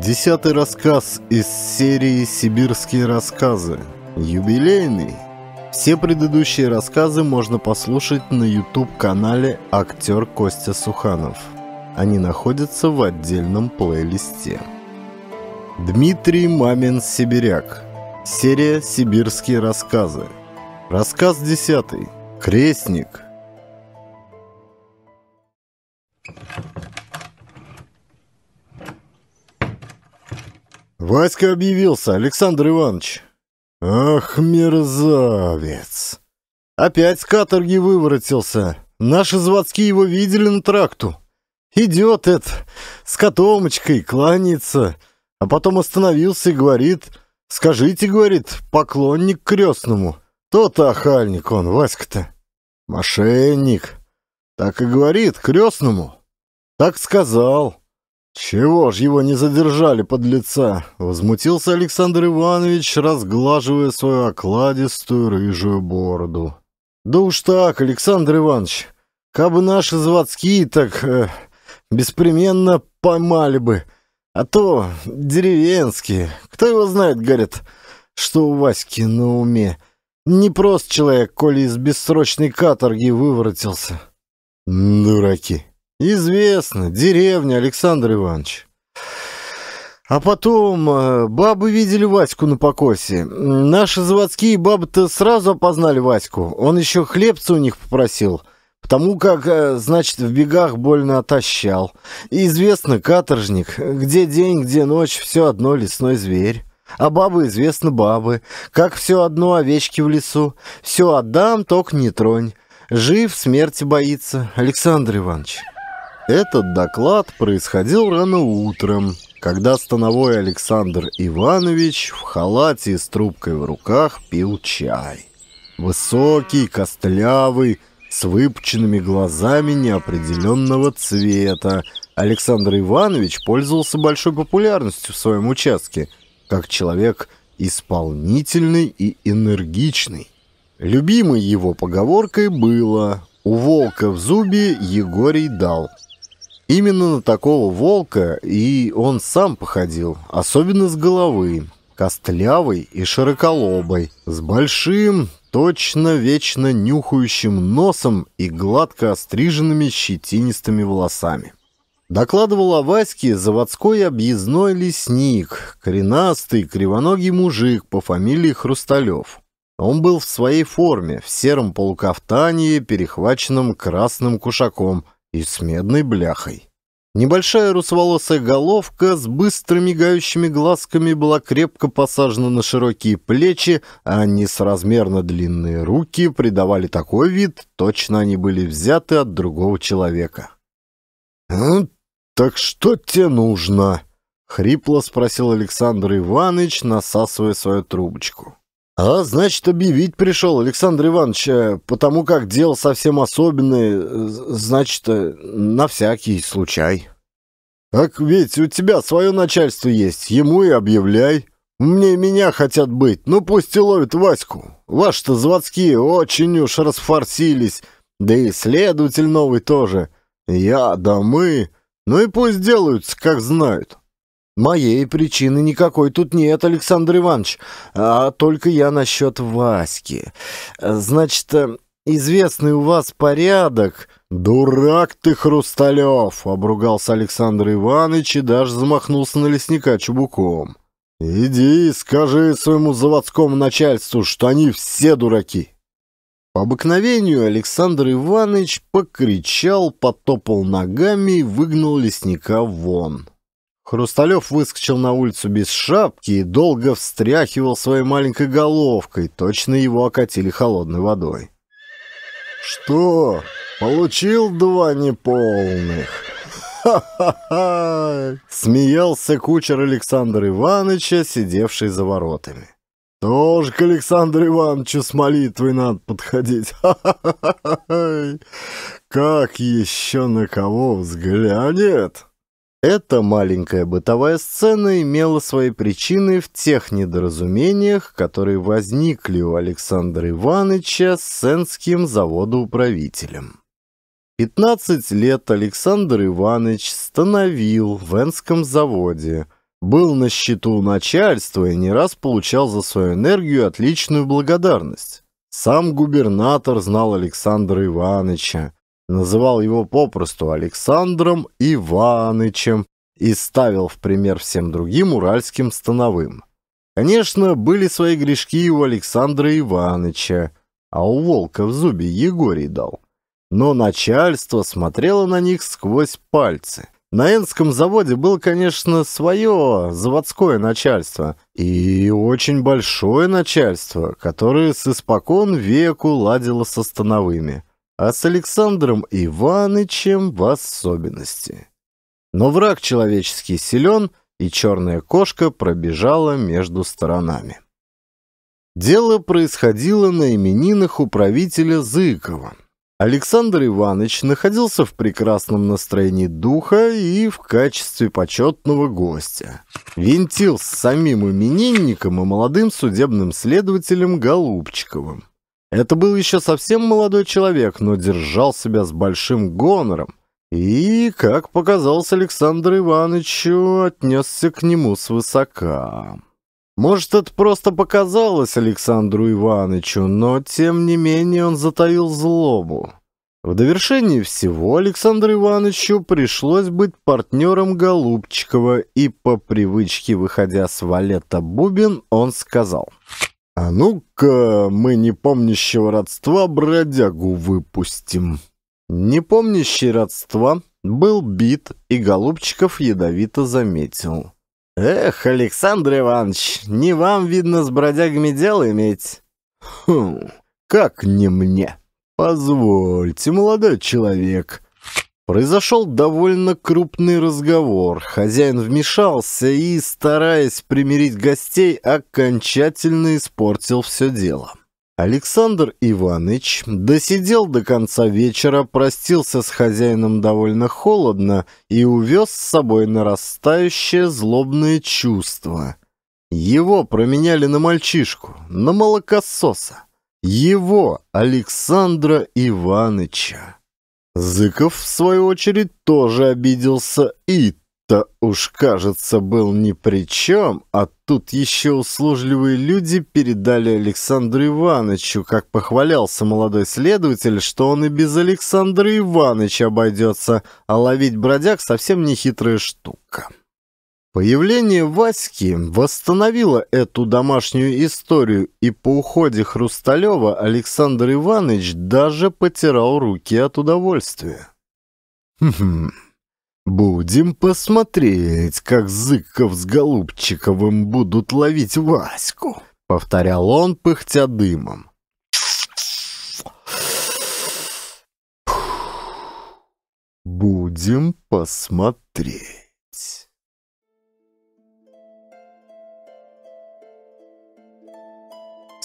Десятый рассказ из серии «Сибирские рассказы». Юбилейный. Все предыдущие рассказы можно послушать на YouTube-канале «Актер Костя Суханов». Они находятся в отдельном плейлисте. Дмитрий Мамин «Сибиряк». Серия «Сибирские рассказы». Рассказ 10. Крестник. «Васька объявился, Александр Иванович!» «Ах, мерзавец!» «Опять с каторги выворотился. Наши заводские его видели на тракту. Идет этот с котомочкой, кланяется, а потом остановился и говорит, «Скажите, — говорит, — поклонник крестному. То-то охальник он, Васька-то. Мошенник. Так и говорит, крестному. Так сказал. «Чего ж его не задержали, под лица? Возмутился Александр Иванович, разглаживая свою окладистую рыжую бороду. «Да уж так, Александр Иванович, кабы наши заводские так э, беспременно поймали бы, а то деревенские. Кто его знает, говорят, что у Васьки на уме. Не просто человек, коли из бессрочной каторги выворотился». «Дураки», Известно, деревня, Александр Иванович. А потом э, бабы видели Ваську на покосе. Наши заводские бабы-то сразу опознали Ваську. Он еще хлебца у них попросил, потому как, э, значит, в бегах больно отощал. И известно, каторжник, где день, где ночь, все одно лесной зверь. А бабы известно бабы, как все одно овечки в лесу. Все отдам, только не тронь. Жив, смерти боится. Александр Иванович. Этот доклад происходил рано утром, когда становой Александр Иванович в халате и с трубкой в руках пил чай. Высокий, костлявый, с выпученными глазами неопределенного цвета, Александр Иванович пользовался большой популярностью в своем участке, как человек исполнительный и энергичный. Любимой его поговоркой было «У волка в зубе Егорий дал». Именно на такого волка и он сам походил, особенно с головы, костлявой и широколобой, с большим, точно вечно нюхающим носом и гладко остриженными щетинистыми волосами. Докладывал о Ваське заводской объездной лесник, коренастый, кривоногий мужик по фамилии Хрусталев. Он был в своей форме, в сером полукафтании, перехваченном красным кушаком – и с медной бляхой. Небольшая русоволосая головка с быстро мигающими глазками была крепко посажена на широкие плечи, а несразмерно длинные руки придавали такой вид, точно они были взяты от другого человека. «А, так что тебе нужно?» — хрипло спросил Александр Иванович, насасывая свою трубочку. «А, значит, объявить пришел Александр Иванович, э, потому как дело совсем особенное, э, значит, э, на всякий случай». «Так ведь у тебя свое начальство есть, ему и объявляй. Мне меня хотят быть, ну пусть и ловят Ваську. Ваши-то заводские очень уж расфорсились, да и следователь новый тоже. Я, да мы, ну и пусть делаются, как знают». «Моей причины никакой тут нет, Александр Иванович, а только я насчет Васьки. Значит, э, известный у вас порядок...» «Дурак ты, Хрусталев!» — обругался Александр Иванович и даже замахнулся на лесника чубуком. «Иди скажи своему заводскому начальству, что они все дураки!» По обыкновению Александр Иванович покричал, потопал ногами и выгнал лесника вон. Хрусталев выскочил на улицу без шапки и долго встряхивал своей маленькой головкой. Точно его окатили холодной водой. «Что? Получил два неполных?» «Ха-ха-ха!» — смеялся кучер Александр Ивановича, сидевший за воротами. «Тоже к Александру Ивановичу с молитвой надо подходить. ха Ха-ха-ха! Как еще на кого взглянет!» Эта маленькая бытовая сцена имела свои причины в тех недоразумениях, которые возникли у Александра Ивановича с Сенским заводоуправителем. 15 лет Александр Иванович становил в Энском заводе, был на счету начальства и не раз получал за свою энергию отличную благодарность. Сам губернатор знал Александра Ивановича, называл его попросту Александром Иванычем и ставил в пример всем другим уральским становым. Конечно, были свои грешки у Александра Иваныча, а у волка в зубе Егорий дал. Но начальство смотрело на них сквозь пальцы. На Энском заводе было, конечно, свое заводское начальство и очень большое начальство, которое с испокон веку ладило со становыми а с Александром Иванычем в особенности. Но враг человеческий силен, и черная кошка пробежала между сторонами. Дело происходило на именинах правителя Зыкова. Александр Иванович находился в прекрасном настроении духа и в качестве почетного гостя. Винтил с самим именинником и молодым судебным следователем Голубчиковым. Это был еще совсем молодой человек, но держал себя с большим гонором. И, как показалось Александру Ивановичу, отнесся к нему свысока. Может, это просто показалось Александру Ивановичу, но, тем не менее, он затаил злобу. В довершении всего Александру Ивановичу пришлось быть партнером Голубчикова, и по привычке, выходя с валета Бубен, он сказал... А ну-ка, мы непомнящего родства бродягу выпустим. Непомнящий родства был бит, и Голубчиков ядовито заметил. «Эх, Александр Иванович, не вам, видно, с бродягами дело иметь». «Хм, как не мне? Позвольте, молодой человек, Произошел довольно крупный разговор. Хозяин вмешался и, стараясь примирить гостей, окончательно испортил все дело. Александр Иванович досидел до конца вечера, простился с хозяином довольно холодно и увез с собой нарастающее злобное чувство. Его променяли на мальчишку, на молокососа. Его, Александра Ивановича. Зыков, в свою очередь, тоже обиделся и то уж, кажется, был ни при чем, а тут еще услужливые люди передали Александру Ивановичу, как похвалялся молодой следователь, что он и без Александра Ивановича обойдется, а ловить бродяг совсем нехитрая штука. Появление Васьки восстановило эту домашнюю историю, и по уходе Хрусталева Александр Иванович даже потирал руки от удовольствия. «Хм, будем посмотреть, как Зыков с Голубчиковым будут ловить Ваську», — повторял он, пыхтя дымом. «Будем посмотреть».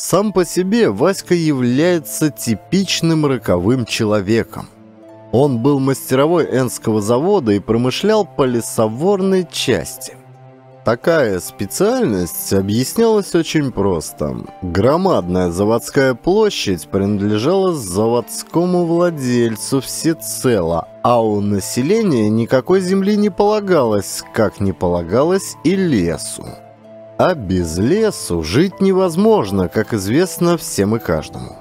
Сам по себе Васька является типичным роковым человеком. Он был мастеровой Энского завода и промышлял по лесоворной части. Такая специальность объяснялась очень просто. Громадная заводская площадь принадлежала заводскому владельцу всецело, а у населения никакой земли не полагалось, как не полагалось и лесу. А без лесу жить невозможно, как известно всем и каждому.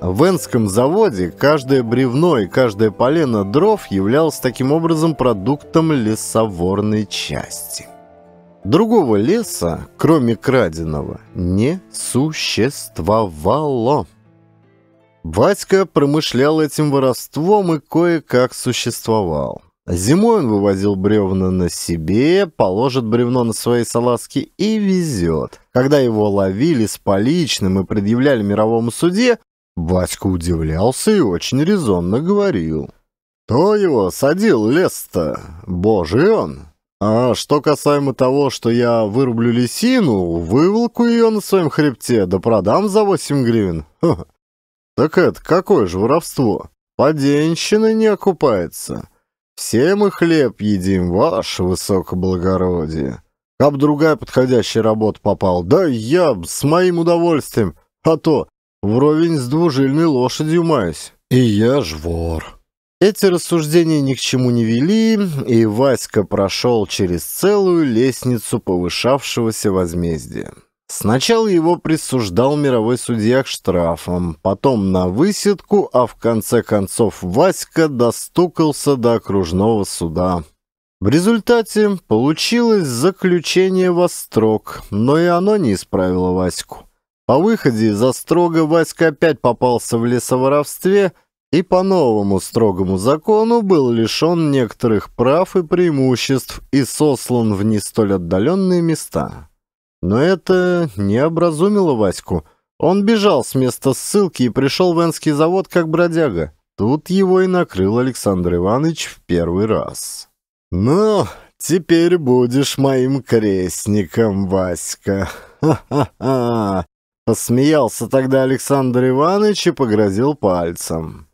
В Энском заводе каждое бревно и каждое полено дров являлось таким образом продуктом лесоворной части. Другого леса, кроме краденого, не существовало. Батька промышлял этим воровством и кое-как существовал. Зимой он вывозил бревна на себе, положит бревно на свои салазки и везет. Когда его ловили с поличным и предъявляли мировому суде, Васька удивлялся и очень резонно говорил. «Кто его садил лес-то? Божий он!» А что касаемо того, что я вырублю лисину, выволку ее на своем хребте, да продам за 8 гривен. Ха -ха. Так это какое же воровство? Поденщина не окупается. Все мы хлеб едим, ваше высокоблагородие. Каб другая подходящая работа попал, да я б с моим удовольствием, а то вровень с двужильной лошадью маюсь. И я ж вор. Эти рассуждения ни к чему не вели, и Васька прошел через целую лестницу повышавшегося возмездия. Сначала его присуждал мировой судья к штрафам, потом на высидку, а в конце концов Васька достукался до окружного суда. В результате получилось заключение во строк, но и оно не исправило Ваську. По выходе из острога Васька опять попался в лесоворовстве и по новому строгому закону был лишен некоторых прав и преимуществ и сослан в не столь отдаленные места. Но это не образумило Ваську. Он бежал с места ссылки и пришел в Энский завод как бродяга. Тут его и накрыл Александр Иванович в первый раз. «Ну, теперь будешь моим крестником, Васька! Ха-ха-ха!» Посмеялся тогда Александр Иванович и погрозил пальцем.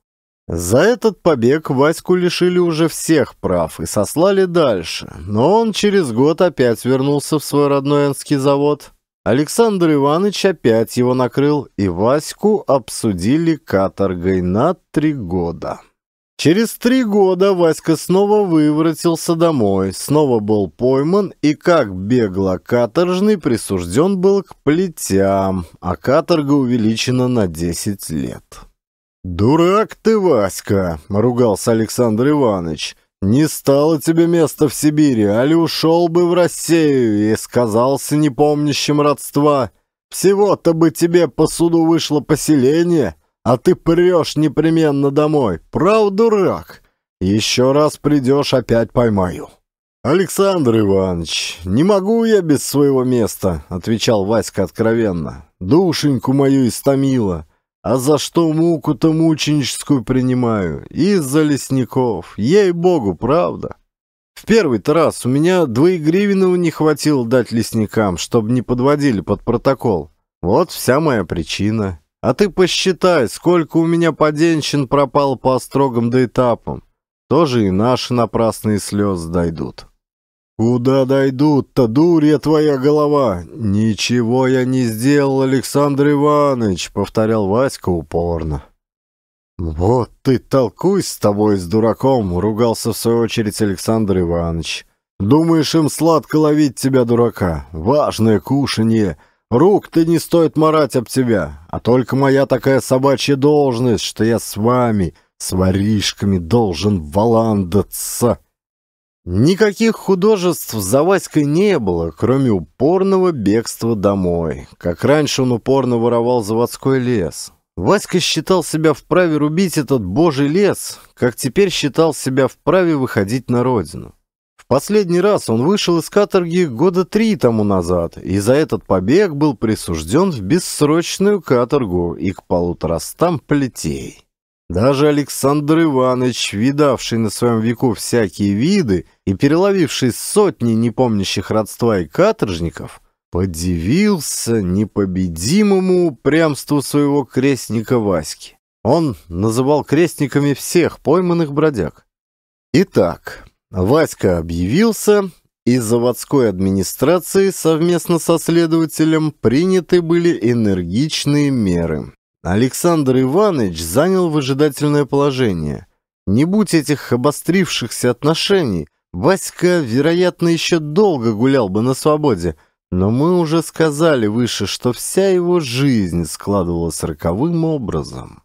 За этот побег Ваську лишили уже всех прав и сослали дальше, но он через год опять вернулся в свой родной Энский завод. Александр Иванович опять его накрыл, и Ваську обсудили каторгой на три года. Через три года Васька снова выворотился домой, снова был пойман и, как бегло каторжный, присужден был к плетям, а каторга увеличена на 10 лет. «Дурак ты, Васька!» — ругался Александр Иванович. «Не стало тебе места в Сибири, али ушел бы в Россию и сказался непомнящим родства. Всего-то бы тебе по суду вышло поселение, а ты прешь непременно домой. Прав, дурак! Еще раз придешь, опять поймаю». «Александр Иванович, не могу я без своего места», — отвечал Васька откровенно. «Душеньку мою истомило. А за что муку-то мученическую принимаю? Из-за лесников. Ей-богу, правда. В первый-то раз у меня гривенов не хватило дать лесникам, чтобы не подводили под протокол. Вот вся моя причина. А ты посчитай, сколько у меня поденщин пропало по острогам да этапам. Тоже и наши напрасные слезы дойдут. «Куда дойдут-то, дурья твоя голова?» «Ничего я не сделал, Александр Иванович», — повторял Васька упорно. «Вот ты толкуй с тобой, с дураком!» — ругался в свою очередь Александр Иванович. «Думаешь, им сладко ловить тебя, дурака? Важное кушанье. Рук ты не стоит морать об тебя, а только моя такая собачья должность, что я с вами, с воришками, должен валандаться». Никаких художеств за Васькой не было, кроме упорного бегства домой. Как раньше он упорно воровал заводской лес. Васька считал себя вправе рубить этот божий лес, как теперь считал себя вправе выходить на родину. В последний раз он вышел из каторги года три тому назад, и за этот побег был присужден в бессрочную каторгу и к полуторастам плетей. Даже Александр Иванович, видавший на своем веку всякие виды и переловивший сотни непомнящих родства и каторжников, подивился непобедимому упрямству своего крестника Васьки. Он называл крестниками всех пойманных бродяг. Итак, Васька объявился, и заводской администрации совместно со следователем приняты были энергичные меры. Александр Иванович занял выжидательное положение. Не будь этих обострившихся отношений, Васька, вероятно, еще долго гулял бы на свободе, но мы уже сказали выше, что вся его жизнь складывалась роковым образом.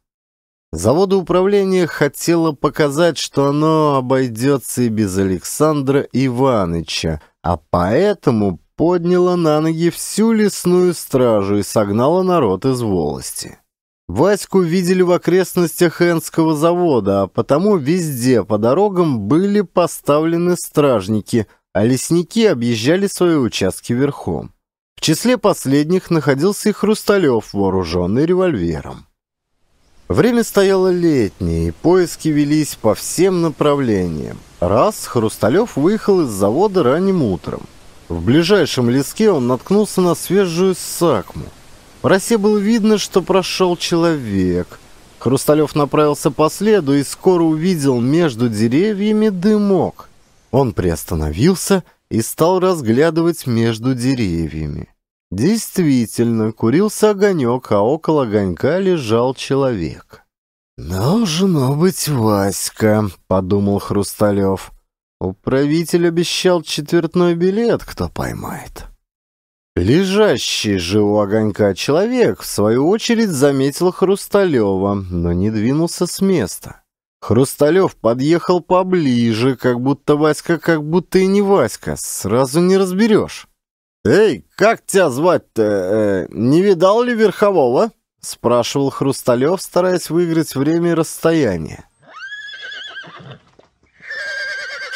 Заводоуправление управления хотело показать, что оно обойдется и без Александра Иваныча, а поэтому подняло на ноги всю лесную стражу и согнало народ из волости. Ваську видели в окрестностях Энского завода, а потому везде по дорогам были поставлены стражники, а лесники объезжали свои участки верхом. В числе последних находился и Хрусталев, вооруженный револьвером. Время стояло летнее, и поиски велись по всем направлениям. Раз Хрусталев выехал из завода ранним утром. В ближайшем леске он наткнулся на свежую сакму – в росе было видно, что прошел человек. Хрусталев направился по следу и скоро увидел между деревьями дымок. Он приостановился и стал разглядывать между деревьями. Действительно, курился огонек, а около огонька лежал человек. «Должно быть Васька», — подумал Хрусталев. «Управитель обещал четвертной билет, кто поймает». Лежащий же у огонька человек, в свою очередь, заметил Хрусталева, но не двинулся с места. Хрусталев подъехал поближе, как будто Васька, как будто и не Васька, сразу не разберешь. «Эй, как тебя звать-то? Э, не видал ли Верхового?» — спрашивал Хрусталев, стараясь выиграть время и расстояние.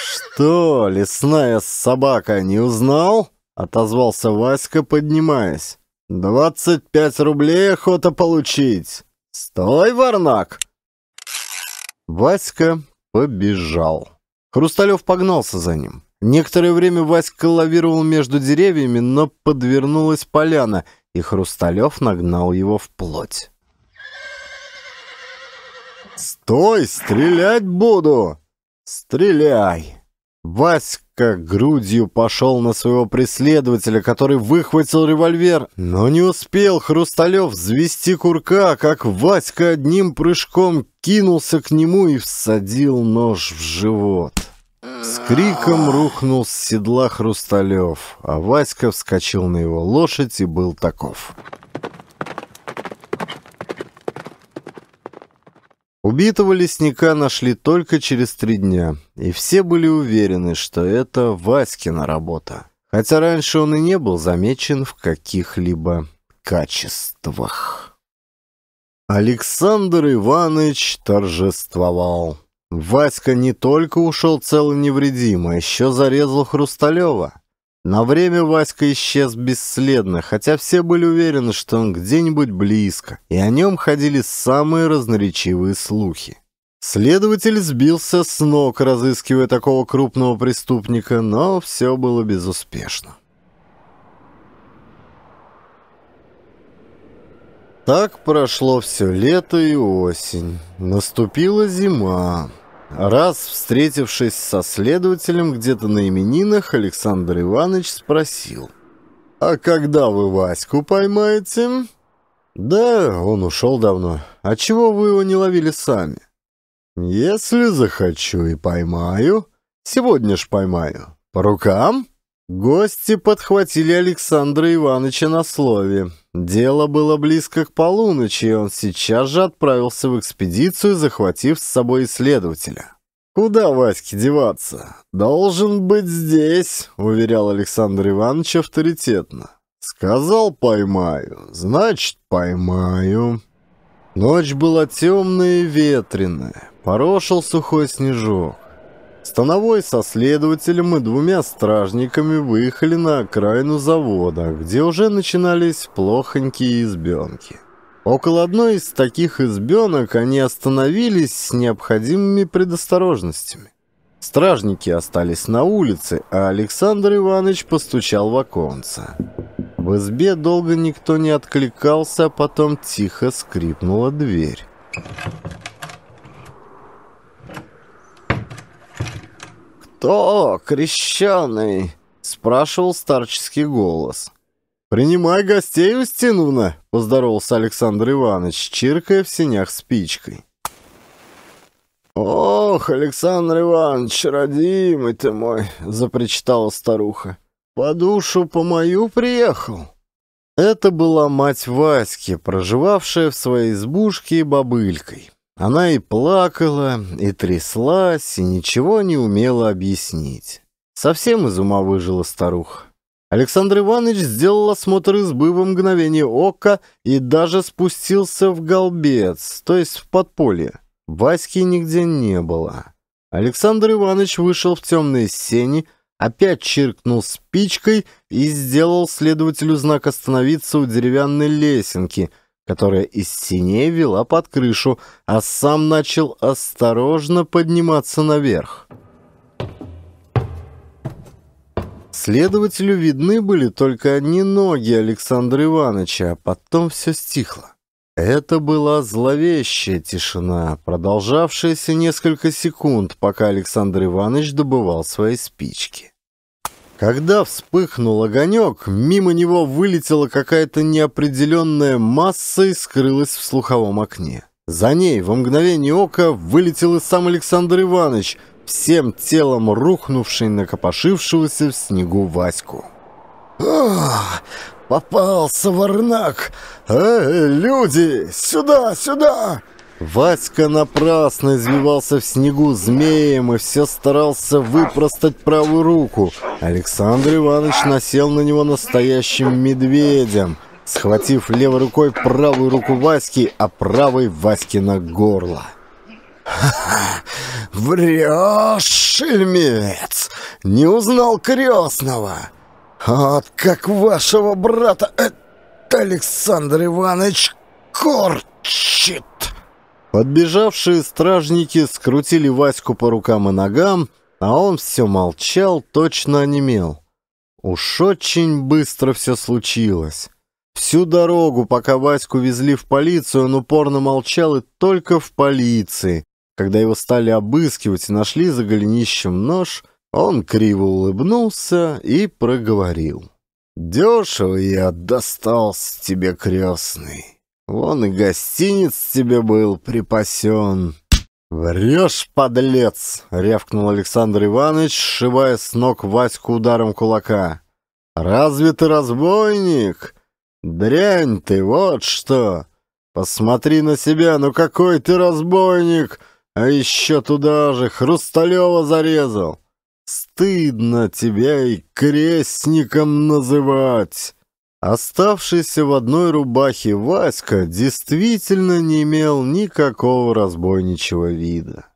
«Что, лесная собака, не узнал?» Отозвался Васька, поднимаясь. «Двадцать пять рублей охота получить! Стой, варнак!» Васька побежал. Хрусталев погнался за ним. Некоторое время Васька лавировал между деревьями, но подвернулась поляна, и Хрусталев нагнал его вплоть. «Стой, стрелять буду!» «Стреляй!» Васька грудью пошел на своего преследователя, который выхватил револьвер, но не успел Хрусталев взвести курка, как Васька одним прыжком кинулся к нему и всадил нож в живот. С криком рухнул с седла Хрусталев, а Васька вскочил на его лошадь и был таков. Убитого лесника нашли только через три дня, и все были уверены, что это Васькина работа. Хотя раньше он и не был замечен в каких-либо качествах. Александр Иванович торжествовал. Васька не только ушел цел и невредим, а еще зарезал Хрусталева. На время Васька исчез бесследно, хотя все были уверены, что он где-нибудь близко, и о нем ходили самые разноречивые слухи. Следователь сбился с ног, разыскивая такого крупного преступника, но все было безуспешно. Так прошло все лето и осень. Наступила зима. Раз, встретившись со следователем где-то на именинах, Александр Иванович спросил. «А когда вы Ваську поймаете?» «Да, он ушел давно. А чего вы его не ловили сами?» «Если захочу и поймаю. Сегодня ж поймаю. По рукам?» Гости подхватили Александра Ивановича на слове. Дело было близко к полуночи, и он сейчас же отправился в экспедицию, захватив с собой исследователя. «Куда Ваське деваться? Должен быть здесь», — уверял Александр Иванович авторитетно. «Сказал, поймаю. Значит, поймаю». Ночь была темная и ветреная. Порошил сухой снежок. Становой со следователем и двумя стражниками выехали на окраину завода, где уже начинались плохонькие избенки. Около одной из таких избенок они остановились с необходимыми предосторожностями. Стражники остались на улице, а Александр Иванович постучал в оконце. В избе долго никто не откликался, а потом тихо скрипнула дверь. «Кто крещеный?» — спрашивал старческий голос. «Принимай гостей, Устиновна!» — поздоровался Александр Иванович, чиркая в синях спичкой. «Ох, Александр Иванович, родимый ты мой!» — запричитала старуха. «По душу по мою приехал!» Это была мать Васьки, проживавшая в своей избушке бабылькой. Она и плакала, и тряслась, и ничего не умела объяснить. Совсем из ума выжила старуха. Александр Иванович сделал осмотр избы во мгновение ока и даже спустился в голбец, то есть в подполье. Васьки нигде не было. Александр Иванович вышел в темные сени, опять чиркнул спичкой и сделал следователю знак остановиться у деревянной лесенки, которая из синей вела под крышу, а сам начал осторожно подниматься наверх. Следователю видны были только одни ноги Александра Ивановича, а потом все стихло. Это была зловещая тишина, продолжавшаяся несколько секунд, пока Александр Иванович добывал свои спички. Когда вспыхнул огонек, мимо него вылетела какая-то неопределенная масса и скрылась в слуховом окне. За ней во мгновение ока вылетел и сам Александр Иванович, всем телом рухнувший на копошившегося в снегу Ваську. «Ах, попался варнак! Э, э люди, сюда, сюда!» Васька напрасно извивался в снегу змеем и все старался выпростать правую руку. Александр Иванович насел на него настоящим медведем, схватив левой рукой правую руку Васьки, а правой Васьки на горло. «Ха-ха! Врешь, шельмец! Не узнал крестного! Вот как вашего брата, это Александр Иванович, корчит!» Подбежавшие стражники скрутили Ваську по рукам и ногам, а он все молчал, точно онемел. Уж очень быстро все случилось. Всю дорогу, пока Ваську везли в полицию, он упорно молчал и только в полиции. Когда его стали обыскивать и нашли за голенищем нож, он криво улыбнулся и проговорил. «Дешево я достался тебе, крестный». Вон и гостиниц тебе был припасен. «Врешь, подлец!» — рявкнул Александр Иванович, сшибая с ног Ваську ударом кулака. «Разве ты разбойник? Дрянь ты, вот что! Посмотри на себя, ну какой ты разбойник! А еще туда же Хрусталева зарезал! Стыдно тебя и крестником называть!» Оставшийся в одной рубахе Васька действительно не имел никакого разбойничего вида.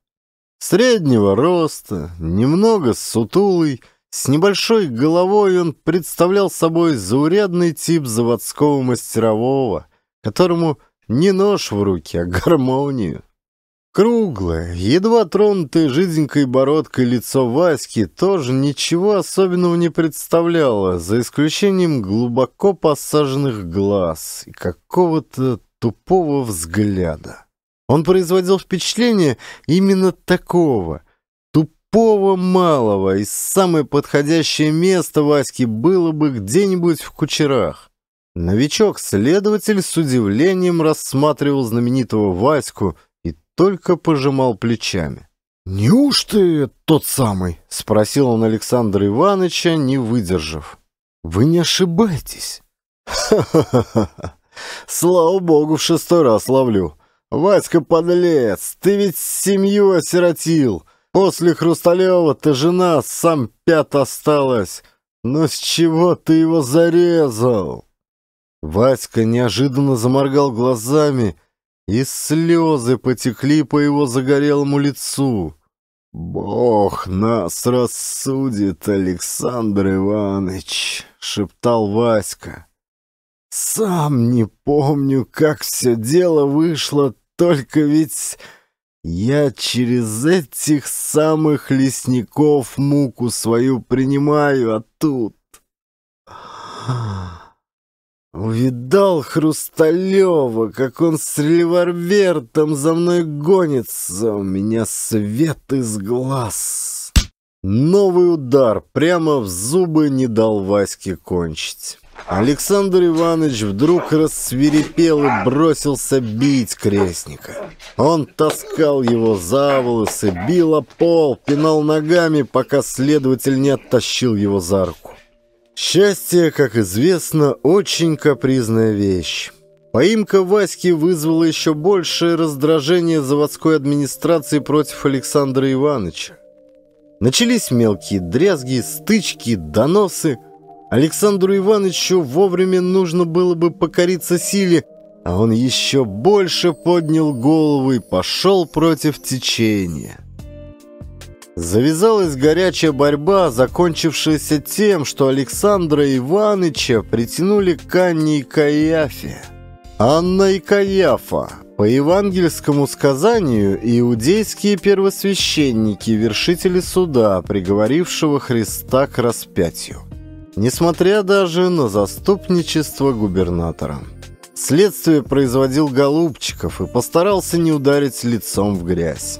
Среднего роста, немного сутулый, с небольшой головой он представлял собой заурядный тип заводского мастерового, которому не нож в руки, а гармонию. Круглое, едва тронутое жиденькой бородкой лицо Васьки тоже ничего особенного не представляло, за исключением глубоко посаженных глаз и какого-то тупого взгляда. Он производил впечатление именно такого, тупого малого, и самое подходящее место Ваське было бы где-нибудь в кучерах. Новичок-следователь с удивлением рассматривал знаменитого Ваську – только пожимал плечами. «Неужто тот самый?» — спросил он Александра Ивановича, не выдержав. «Вы не ошибаетесь». «Ха-ха-ха! Слава богу, в шестой раз ловлю. Васька, подлец, ты ведь семью осиротил. После Хрусталева ты жена, сам пят осталась. Но с чего ты его зарезал?» Васька неожиданно заморгал глазами, и слезы потекли по его загорелому лицу. «Бог нас рассудит, Александр Иванович!» — шептал Васька. «Сам не помню, как все дело вышло, только ведь я через этих самых лесников муку свою принимаю, а тут...» Увидал Хрусталева, как он с револьвертом за мной гонится. У меня свет из глаз. Новый удар прямо в зубы не дал Ваське кончить. Александр Иванович вдруг рассверепел и бросился бить крестника. Он таскал его за волосы, бил о пол, пинал ногами, пока следователь не оттащил его за руку. Счастье, как известно, очень капризная вещь. Поимка Васьки вызвала еще большее раздражение заводской администрации против Александра Ивановича. Начались мелкие дрязги, стычки, доносы. Александру Ивановичу вовремя нужно было бы покориться силе, а он еще больше поднял голову и пошел против течения. Завязалась горячая борьба, закончившаяся тем, что Александра Иваныча притянули к Анне и Каиафе. Анна и Каиафа. По евангельскому сказанию, иудейские первосвященники, вершители суда, приговорившего Христа к распятию. Несмотря даже на заступничество губернатора. Следствие производил Голубчиков и постарался не ударить лицом в грязь.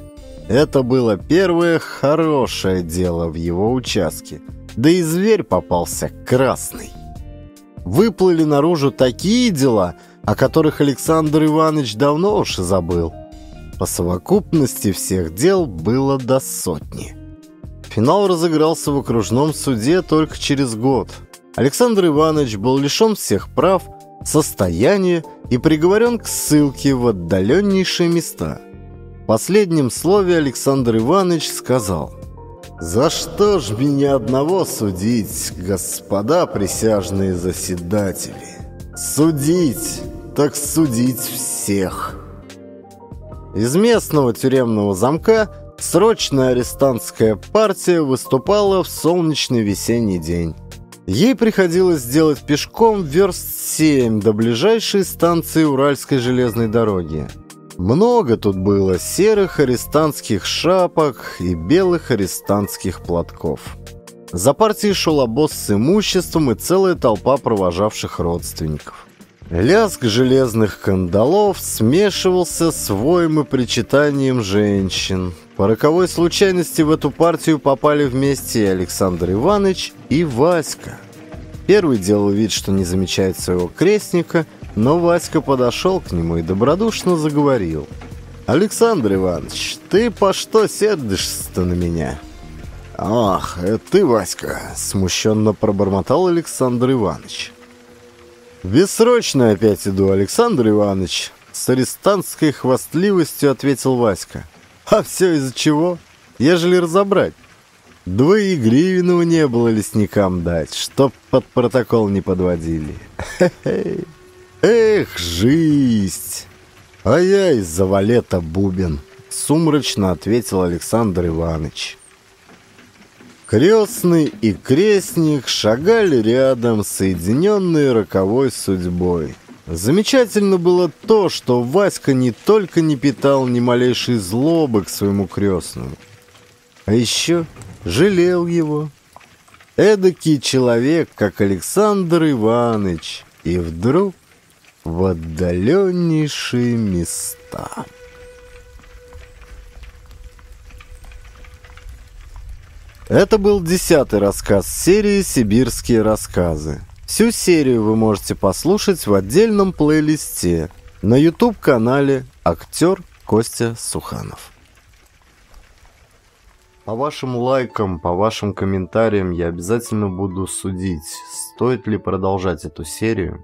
Это было первое хорошее дело в его участке. Да и зверь попался красный. Выплыли наружу такие дела, о которых Александр Иванович давно уж и забыл. По совокупности всех дел было до сотни. Финал разыгрался в окружном суде только через год. Александр Иванович был лишен всех прав, состояния и приговорен к ссылке в отдаленнейшие места – последнем слове Александр Иванович сказал «За что ж меня одного судить, господа присяжные заседатели? Судить, так судить всех!» Из местного тюремного замка срочная арестантская партия выступала в солнечный весенний день. Ей приходилось сделать пешком верст 7 до ближайшей станции Уральской железной дороги – много тут было серых арестантских шапок и белых арестантских платков. За партией шел обоз с имуществом и целая толпа провожавших родственников. Лязг железных кандалов смешивался с воем и причитанием женщин. По роковой случайности в эту партию попали вместе и Александр Иванович, и Васька. Первый делал вид, что не замечает своего крестника – но Васька подошел к нему и добродушно заговорил. «Александр Иванович, ты по что сердишься-то на меня?» «Ах, это ты, Васька!» – смущенно пробормотал Александр Иванович. «Бессрочно опять иду, Александр Иванович!» – с арестантской хвастливостью ответил Васька. «А все из-за чего? Ежели разобрать?» Да и гривенного не было лесникам дать, чтоб под протокол не подводили. Хе-хе. Эх, жизнь! А я из-за валета бубен, сумрачно ответил Александр Иванович. Крестный и крестник шагали рядом, соединенные роковой судьбой. Замечательно было то, что Васька не только не питал ни малейшей злобы к своему крестному, а еще жалел его. Эдакий человек, как Александр Иванович, и вдруг в отдаленнейшие места. Это был десятый рассказ серии «Сибирские рассказы». Всю серию вы можете послушать в отдельном плейлисте на YouTube-канале «Актер Костя Суханов». По вашим лайкам, по вашим комментариям я обязательно буду судить, стоит ли продолжать эту серию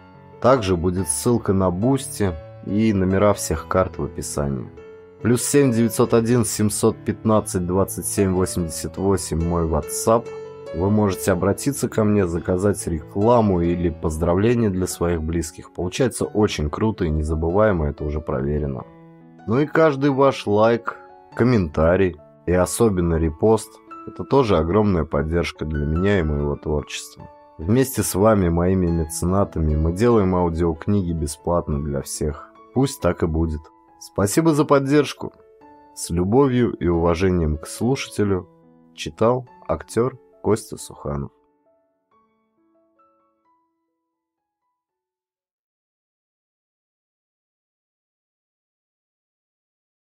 Также будет ссылка на Бусти и номера всех карт в описании. Плюс 7 901 715 27 88 мой WhatsApp. Вы можете обратиться ко мне, заказать рекламу или поздравления для своих близких. Получается очень круто и незабываемо, это уже проверено. Ну и каждый ваш лайк, комментарий и особенно репост – это тоже огромная поддержка для меня и моего творчества. Вместе с вами, моими меценатами, мы делаем аудиокниги бесплатно для всех. Пусть так и будет. Спасибо за поддержку. С любовью и уважением к слушателю читал актер Костя Суханов.